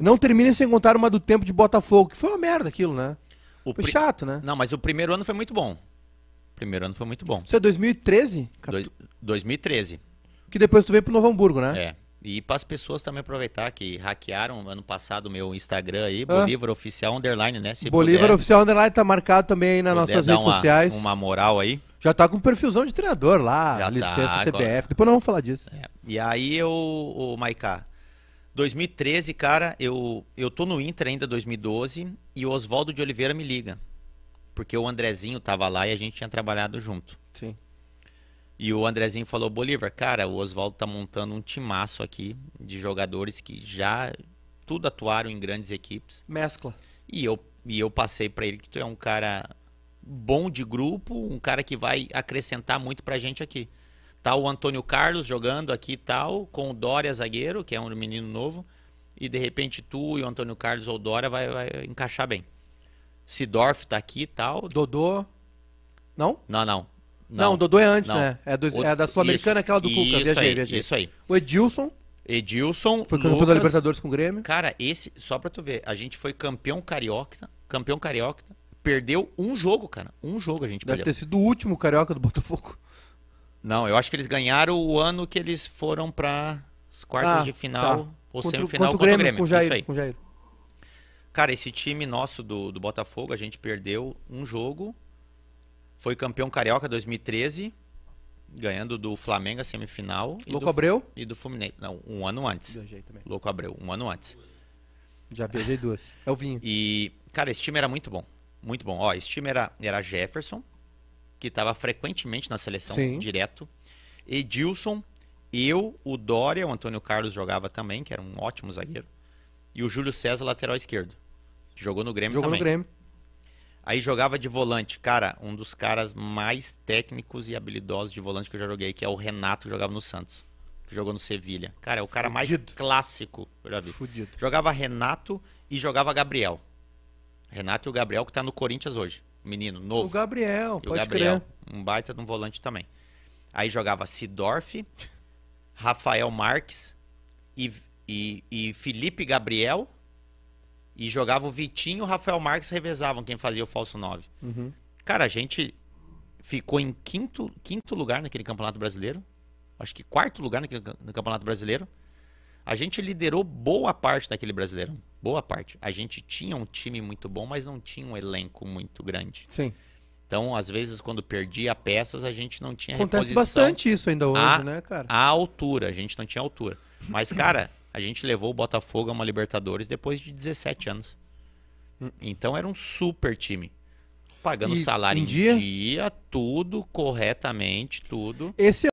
Não termina sem contar uma do tempo de Botafogo, que foi uma merda aquilo, né? O foi pri... chato, né? Não, mas o primeiro ano foi muito bom. O primeiro ano foi muito bom. Isso é 2013? 2013. Que depois tu veio pro Novo Hamburgo, né? É. E para as pessoas também aproveitar que hackearam ano passado o meu Instagram aí, ah. Bolívar Oficial Underline, né? Se Bolívar puder, Oficial Underline tá marcado também aí nas nossas redes uma, sociais. Uma moral aí. Já tá com perfilzão de treinador lá, Já licença tá, CBF. Agora... Depois não vamos falar disso. É. E aí eu, o Maiká, 2013, cara, eu, eu tô no Inter ainda 2012 e o Oswaldo de Oliveira me liga. Porque o Andrezinho tava lá e a gente tinha trabalhado junto. Sim. E o Andrezinho falou, Bolívar, cara, o Oswaldo tá montando um timaço aqui de jogadores que já tudo atuaram em grandes equipes. Mescla. E eu, e eu passei para ele que tu é um cara bom de grupo, um cara que vai acrescentar muito pra gente aqui. Tá o Antônio Carlos jogando aqui e tal, com o Dória zagueiro, que é um menino novo. E de repente tu e o Antônio Carlos ou o Dória vai, vai encaixar bem. Sidorf tá aqui e tal. Dodô. Não? Não, não. Não, não Dodô é antes, não. né? É, do, o, é da Sul-Americana, aquela do isso, Cuca. Viajei, aí, viajei. Isso aí. O Edilson. Edilson. Foi campeão Lucas, da Libertadores com o Grêmio. Cara, esse, só pra tu ver, a gente foi campeão carioca. Campeão carioca. Perdeu um jogo, cara. Um jogo a gente Deve perdeu. Deve ter sido o último carioca do Botafogo. Não, eu acho que eles ganharam o ano que eles foram para as quartas ah, de tá. final tá. ou contra, semifinal contra o Grêmio. o Grêmio. Com Jair, isso aí. Com Jair. Cara, esse time nosso do, do Botafogo, a gente perdeu um jogo. Foi campeão carioca 2013, ganhando do Flamengo a semifinal. Louco do, Abreu? E do Fluminense. Não, um ano antes. também. Louco Abreu, um ano antes. Já viajei duas. É o vinho. E, cara, esse time era muito bom. Muito bom. Ó, esse time era, era Jefferson, que estava frequentemente na seleção Sim. direto. Edilson, eu, o Dória, o Antônio Carlos jogava também, que era um ótimo zagueiro. E o Júlio César, lateral esquerdo. Jogou no Grêmio Jogou também. Jogou no Grêmio. Aí jogava de volante. Cara, um dos caras mais técnicos e habilidosos de volante que eu já joguei, que é o Renato, que jogava no Santos. Que jogou no Sevilha. Cara, é o cara Fudido. mais clássico que eu já vi. Fudido. Jogava Renato e jogava Gabriel. Renato e o Gabriel, que tá no Corinthians hoje menino novo. O Gabriel, e pode o Gabriel, crer. um baita de um volante também. Aí jogava Sidorf, Rafael Marques e, e, e Felipe Gabriel. E jogava o Vitinho e o Rafael Marques revezavam quem fazia o falso 9. Uhum. Cara, a gente ficou em quinto, quinto lugar naquele Campeonato Brasileiro. Acho que quarto lugar naquele, no Campeonato Brasileiro. A gente liderou boa parte daquele Brasileirão boa parte. A gente tinha um time muito bom, mas não tinha um elenco muito grande. Sim. Então, às vezes, quando perdia peças, a gente não tinha Acontece bastante isso ainda hoje, a, né, cara? A altura, a gente não tinha altura. Mas, cara, a gente levou o Botafogo a uma Libertadores depois de 17 anos. Então, era um super time. Pagando e, salário em dia? dia, tudo corretamente, tudo. Esse é